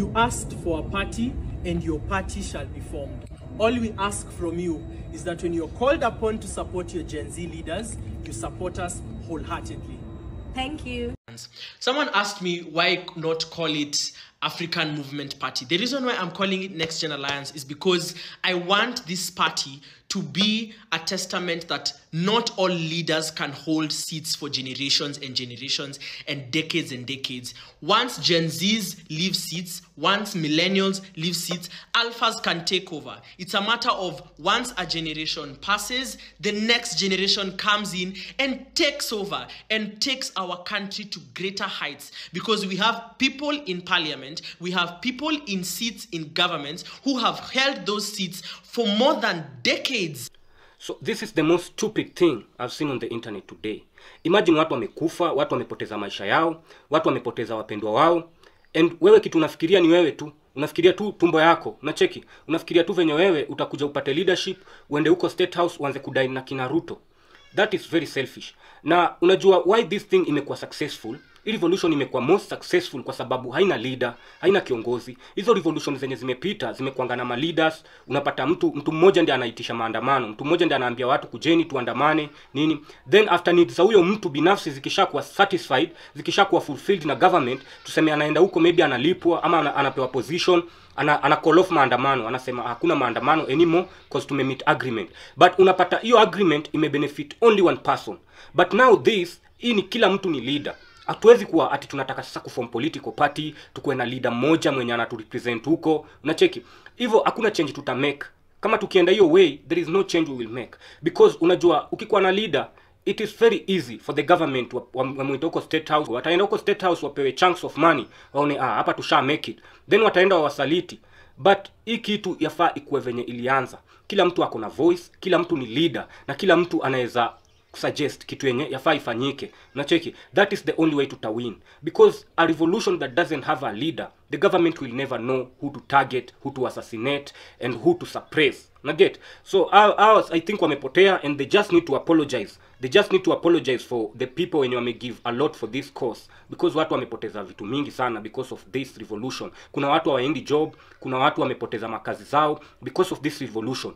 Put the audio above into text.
You asked for a party and your party shall be formed. All we ask from you is that when you're called upon to support your Gen Z leaders, you support us wholeheartedly. Thank you. Someone asked me why not call it African Movement Party. The reason why I'm calling it Next Gen Alliance is because I want this party to be a testament that not all leaders can hold seats for generations and generations and decades and decades. Once Gen Zs leave seats, once millennials leave seats, alphas can take over. It's a matter of once a generation passes, the next generation comes in and takes over and takes our country to to greater heights because we have people in parliament, we have people in seats in government who have held those seats for more than decades. So this is the most stupid thing I've seen on the internet today. Imagine watu wamekufa, watu wamepoteza maisha yao, watu wamepoteza wapendwa wao, and wewe kitu unafikiria ni wewe tu unafikiria tu tumbo yako unacheki unafikiria tu venye wewe utakuja upate leadership uende huko state house uanze kudai na kina ruto that is very selfish na unajua why this thing imekuwa successful hii revolution imekuwa most successful kwa sababu haina leader haina kiongozi hizo revolution zenye zimepita zimekuanga na maleaders unapata mtu mtu mmoja ndiye anaitisha maandamano mtu mmoja ndiye anaambia watu kujeni tuandamane nini then after needs za huyo mtu binafsi zikishakuwa satisfied zikishakuwa fulfilled na government tuseme anaenda huko maybe analipwa ama anapewa position ana, ana call off maandamano anasema hakuna maandamano anymore because tume meet agreement but unapata hiyo agreement imebenefit only one person but now this hii ni kila mtu ni leader hatuwezi kuwa ati tunataka sasa kuform political party tukuwe na leader mmoja mwenye anaturepresent huko unacheki hivyo hakuna change tuta make kama tukienda hiyo way there is no change we will make because unajua ukikuwa na leader it is very easy for the government wamwita wa, wa huko state house wataenda huko state house wapewe chunks of money waone ah hapa tusha make it then wataenda wawasaliti but hii kitu yafaa ikuwe venye ilianza kila mtu ako na voice kila mtu ni leader na kila mtu anaweza kusuggest kitu yenye yafaa ifanyike nacheki that is the only way to tawin because a revolution that doesn't have a leader the government will never know who to target who to assassinate and who to suppress naget so ours i think wamepotea and they just need to apologize they just need to apologize for the people wenye wamegive a lot for this course because watu wamepoteza vitu mingi sana because of this revolution kuna watu hawaendi job kuna watu wamepoteza makazi zao because of this revolution